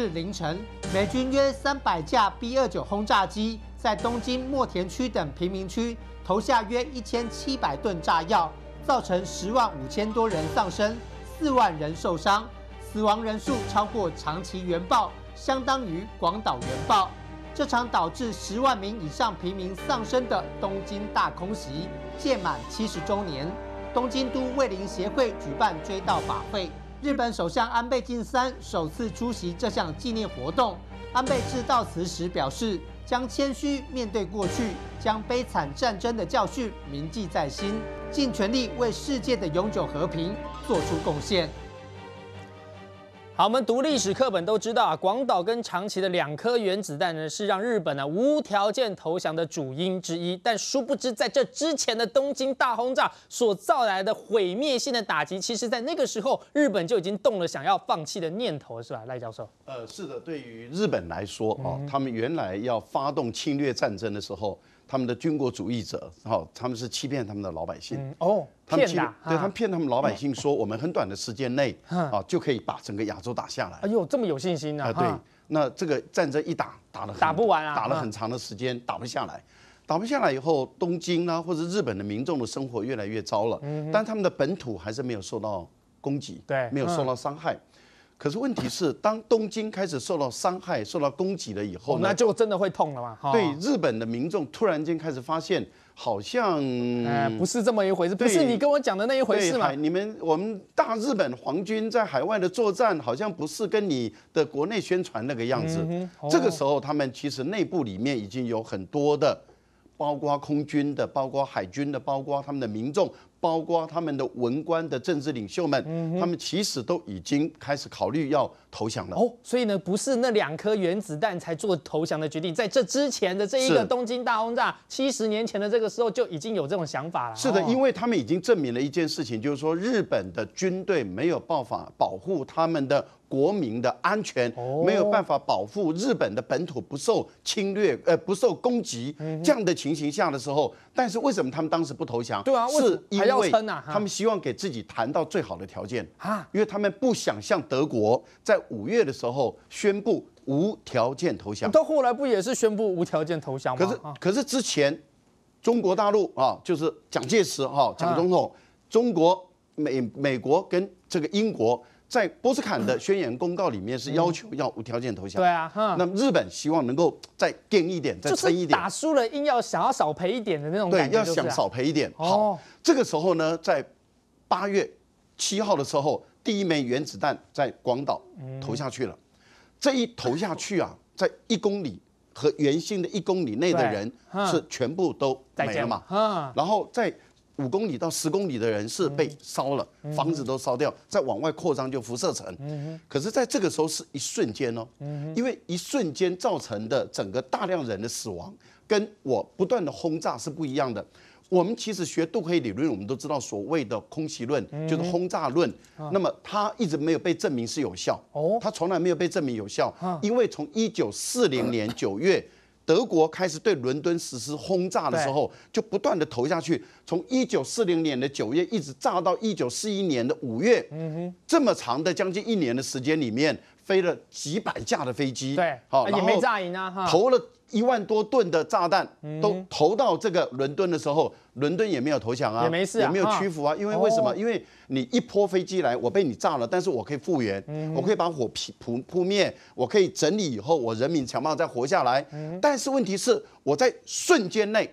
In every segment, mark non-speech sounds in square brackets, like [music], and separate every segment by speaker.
Speaker 1: 日凌晨，美军约三百架 B-29 炸机在东京墨田区等平民区投下约一千七百吨炸药，造成十万五千多人丧生，四万人受伤，死亡人数超过长崎原爆，相当于广岛原爆。这场导致十万名以上平民丧生的东京大空袭，届满七十周年，东京都卫林协会举办追悼法会。日本首相安倍晋三首次出席这项纪念活动。安倍致悼词时表示，将谦虚面对过去，将悲惨战争的教训铭记在心，尽全力为世界的永久和平做出贡献。好，我们读历史课本都知道啊，广岛跟长崎的两颗原子弹呢，是让日本呢无条件投降的主因之一。但殊不知，在这之前的东京大轰炸所造来的毁灭性的打击，其实，在那个时候，日本就已经动了想要放弃的念头，是吧，赖教授？呃，
Speaker 2: 是的，对于日本来说啊，他们原来要发动侵略战争的时候。他们的军国主义者，哈，他们是欺骗他们的老百姓。哦，骗欺对他骗他们老百姓说，我们很短的时间内，啊，就可以把整个亚洲打下来。哎呦，这么有信心呢？啊，对，那这个战争一打，打了打不完啊，打了很长的时间，打不下来，打不下来以后，东京啊或者日本的民众的生活越来越糟了，但他们的本土还是没有受到攻击，对，没有受到伤害。可是问题是，当东京开始受到伤害、受到攻击了以后，那就
Speaker 1: 真的会痛了嘛？对，日
Speaker 2: 本的民众突然间开始发现，好像不是
Speaker 1: 这么一回事，不是你跟我讲的那一回事嘛？你
Speaker 2: 们我们大日本皇军在海外的作战，好像不是跟你的国内宣传那个样子。这个时候，他们其实内部里面已经有很多的，包括空军的，包括海军的，包括他们的民众。包括他们的文官的政治领袖们，他们其实都已经开始考虑要。投降了哦，
Speaker 1: 所以呢，不是那两颗原子弹才做投降的决定，在这之前的这一个东京大轰炸，七十年前的这个时候就已经有这种想法了。是的，因
Speaker 2: 为他们已经证明了一件事情，就是说日本的军队没有办法保护他们的国民的安全，没有办法保护日本的本土不受侵略，呃，不受攻击。这样的情形下的时候，但是为什么他们当时不投降？对啊，是因为他们希望给自己谈到最好的条件啊，因为他们不想像德国在。五月的时候宣布无条件投降，
Speaker 1: 到后来不也是宣布无条件投降吗？可是，
Speaker 2: 可是之前中国大陆啊，就是蒋介石哈，蒋总统，中国美美国跟这个英国在波斯坎的宣言公告里面是要求要无条件投降。对啊，那日本希望能够再垫一点，再撑一点，
Speaker 1: 打输了硬要想要少赔一点的那种。对，要想少
Speaker 2: 赔一点。好，这个时候呢，在八月。七号的时候，第一枚原子弹在广岛投下去了。这一投下去啊，在一公里和圆心的一公里内的人是全部都没了嘛。然后在五公里到十公里的人是被烧了，房子都烧掉，再往外扩张就辐射层。可是在这个时候是一瞬间哦，因为一瞬间造成的整个大量人的死亡，跟我不断的轰炸是不一样的。我们其实学杜黑理论，我们都知道所谓的空袭论就是轰炸论。那么它一直没有被证明是有效，它从来没有被证明有效，因为从一九四零年 [laughs] 九月德国开始对伦敦实施轰炸的时候，就不断的投下去，从一九四零年的九月一直炸到一九四一年的五月，嗯哼，这么长的将近一年的时间里面，飞了几百架的飞机，对，好，也没炸赢啊，投了。一万多吨的炸弹都投到这个伦敦的时候，伦敦也没有投降啊，也没有屈服啊。因为为什么？因为你一波飞机来，我被你炸了，但是我可以复原，我可以把火扑扑扑灭，我可以整理以后，我人民强暴再活下来。但是问题是，我在瞬间内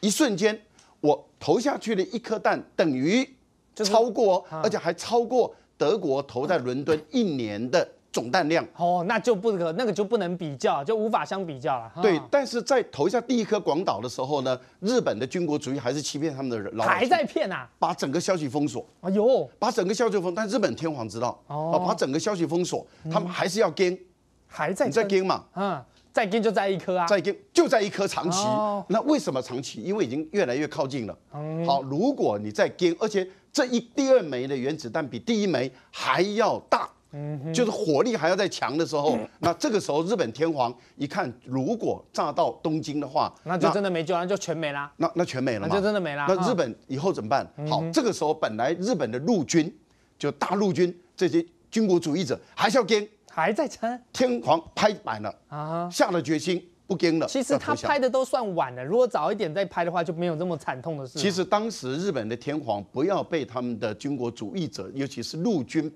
Speaker 2: 一瞬间，我投下去的一颗弹等于超过，而且还超过德国投在伦敦一年的。总弹量
Speaker 1: 哦，那就不可那个就不能比较，就无法相比较了。对，
Speaker 2: 但是在投下第一颗广岛的时候呢，日本的军国主义还是欺骗他们的人，还
Speaker 1: 在骗啊，
Speaker 2: 把整个消息封锁。哎呦，把整个消息封，但日本天皇知道哦，把整个消息封锁，他们还是要跟，还在你在跟嘛？
Speaker 1: 嗯，再跟就在一颗啊，再
Speaker 2: 跟就在一颗长崎。那为什么长崎？因为已经越来越靠近了。好，如果你在跟，而且这一第二枚的原子弹比第一枚还要大。就是火力还要再强的时候，那这个时候日本天皇一看，如果炸到东京的话，那就真
Speaker 1: 的没救了，就全没了。
Speaker 2: 那那全没了吗？就真的没了。那日本以后怎么办？好，这个时候本来日本的陆军，就大陆军这些军国主义者还是要跟，还在撑。天皇拍板了啊，下了决心不跟了。其实他拍的
Speaker 1: 都算晚了，如果早一点再拍的话，就没有这么惨痛的事。其实
Speaker 2: 当时日本的天皇不要被他们的军国主义者，尤其是陆军。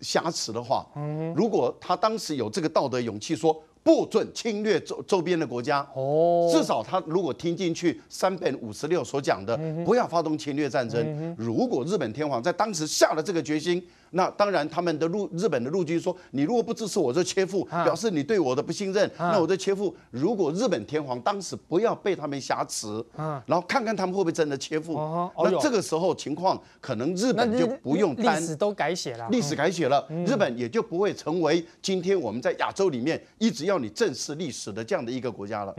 Speaker 2: 瑕疵的话，如果他当时有这个道德勇气说不准侵略周周边的国家，
Speaker 1: 哦，至少
Speaker 2: 他如果听进去三本五十六所讲的，不要发动侵略战争。如果日本天皇在当时下了这个决心。那当然，他们的陆日本的陆军说，你如果不支持我，就切腹，表示你对我的不信任。那我这切腹，如果日本天皇当时不要被他们挟持，然后看看他们会不会真的切腹，那这个时候情况可能日本就不用。历史都
Speaker 1: 改写了，历史
Speaker 2: 改写了，日本也就不会成为今天我们在亚洲里面一直要你正视历史的这样的一个国家了。